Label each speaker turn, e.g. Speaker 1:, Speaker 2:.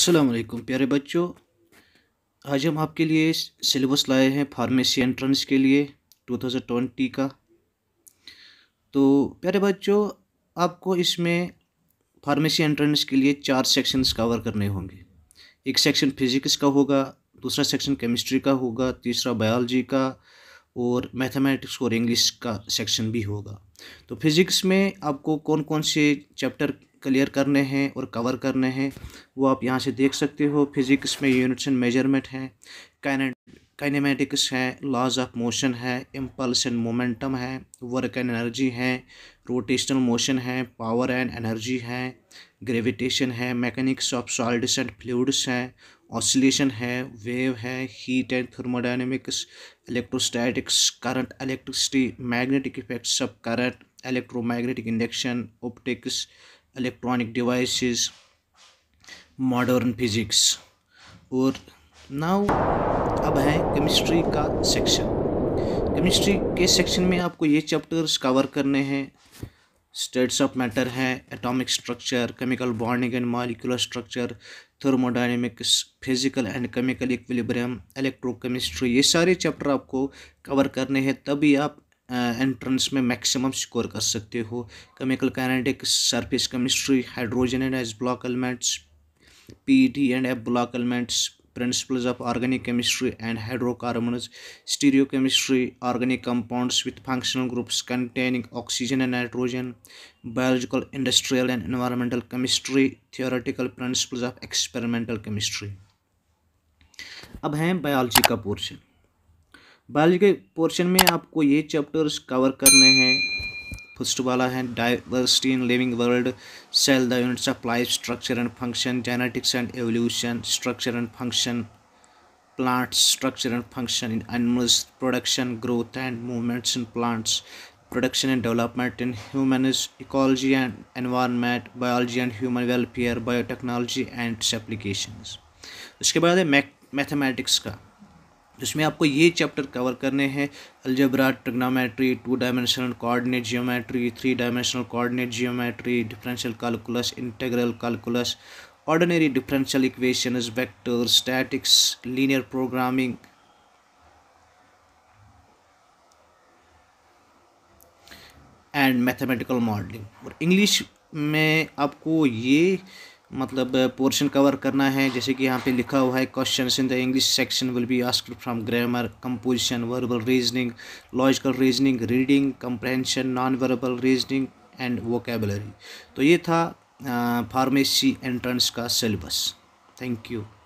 Speaker 1: असलम प्यारे बच्चों आज हम आपके लिए सिलेबस लाए हैं फार्मेसी एंट्रेंस के लिए 2020 का तो प्यारे बच्चों आपको इसमें फार्मेसी एंट्रेंस के लिए चार सेक्शंस कवर करने होंगे एक सेक्शन फिज़िक्स का होगा दूसरा सेक्शन केमिस्ट्री का होगा तीसरा बायोलॉजी का और मैथमेटिक्स और इंग्लिश का सेक्शन भी होगा तो फिज़िक्स में आपको कौन कौन से चैप्टर क्लियर करने हैं और कवर करने हैं वो आप यहाँ से देख सकते हो फिज़िक्स में यूनिट्स एंड मेजरमेंट हैं काइनेमेटिक्स हैं लॉज ऑफ मोशन है इम्पल्स एंड मोमेंटम है वर्क एंड एनर्जी है रोटेशनल मोशन है पावर एंड एनर्जी है ग्रेविटेशन है mechanics of solids and fluids हैं ऑसिलेशन है वेव है heat and thermodynamics electrostatics current electricity magnetic effects of current electromagnetic induction optics electronic devices modern physics और now अब है chemistry का सेक्शन केमिस्ट्री के सेक्शन में आपको ये चैप्टर्स कवर करने हैं स्टेट्स ऑफ मैटर हैं atomic structure chemical bonding and molecular structure thermodynamics physical and chemical equilibrium electrochemistry ये सारे चैप्टर आपको कवर करने हैं तभी आप एंट्रेंस में मैक्सिमम स्कोर कर सकते हो chemical kinetics surface chemistry hydrogen and S block elements P e and F block elements principles of organic chemistry and hydrocarbons stereo chemistry organic compounds with functional groups containing oxygen and nitrogen biological industrial and environmental chemistry theoretical principles of experimental chemistry अब हैं biology का portion biology के portion में आपको ये chapters cover करने हैं first वाला है diversity in living world cell the units of life structure and function genetics and evolution structure and function plants structure and function in animals production growth and movements in plants production and development in humans ecology and environment biology and human welfare biotechnology and application उसके बाद है mathematics का जिसमें आपको ये chapter cover करने हैं algebra trigonometry two dimensional coordinate geometry three dimensional coordinate geometry differential calculus integral calculus ordinary differential equations vector statics linear programming and mathematical modelling और इंग्लिश में आपको ये मतलब पोर्शन कवर करना है जैसे कि यहाँ पे लिखा हुआ है question in the English section will be asked from grammar composition verbal reasoning logical reasoning reading comprehension non verbal reasoning and vocabulary तो ये था फार्मेसी एंट्रेंस का सिलेबस थैंक यू